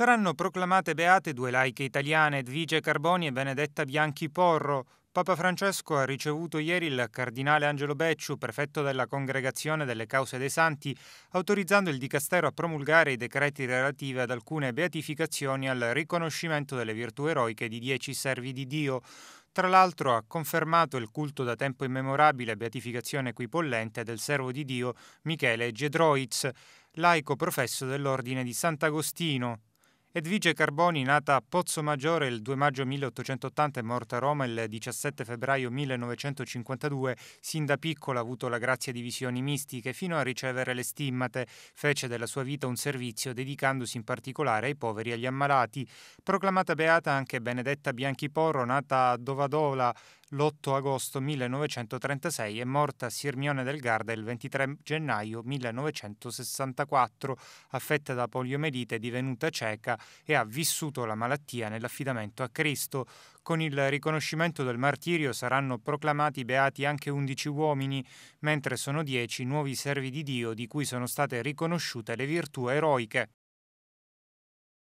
Saranno proclamate beate due laiche italiane, Edvige Carboni e Benedetta Bianchi Porro. Papa Francesco ha ricevuto ieri il cardinale Angelo Becciu, prefetto della Congregazione delle Cause dei Santi, autorizzando il dicastero a promulgare i decreti relativi ad alcune beatificazioni al riconoscimento delle virtù eroiche di dieci servi di Dio. Tra l'altro ha confermato il culto da tempo immemorabile beatificazione equipollente del servo di Dio Michele Gedroitz, laico professo dell'ordine di Sant'Agostino, Edvige Carboni, nata a Pozzo Maggiore il 2 maggio 1880 e morta a Roma il 17 febbraio 1952, sin da piccola ha avuto la grazia di visioni mistiche fino a ricevere le stimmate. Fece della sua vita un servizio dedicandosi in particolare ai poveri e agli ammalati. Proclamata beata anche Benedetta Bianchi Porro, nata a Dovadola l'8 agosto 1936 è morta a Sirmione del Garda il 23 gennaio 1964, affetta da poliomelite divenuta cieca e ha vissuto la malattia nell'affidamento a Cristo. Con il riconoscimento del martirio saranno proclamati beati anche 11 uomini, mentre sono 10 nuovi servi di Dio di cui sono state riconosciute le virtù eroiche.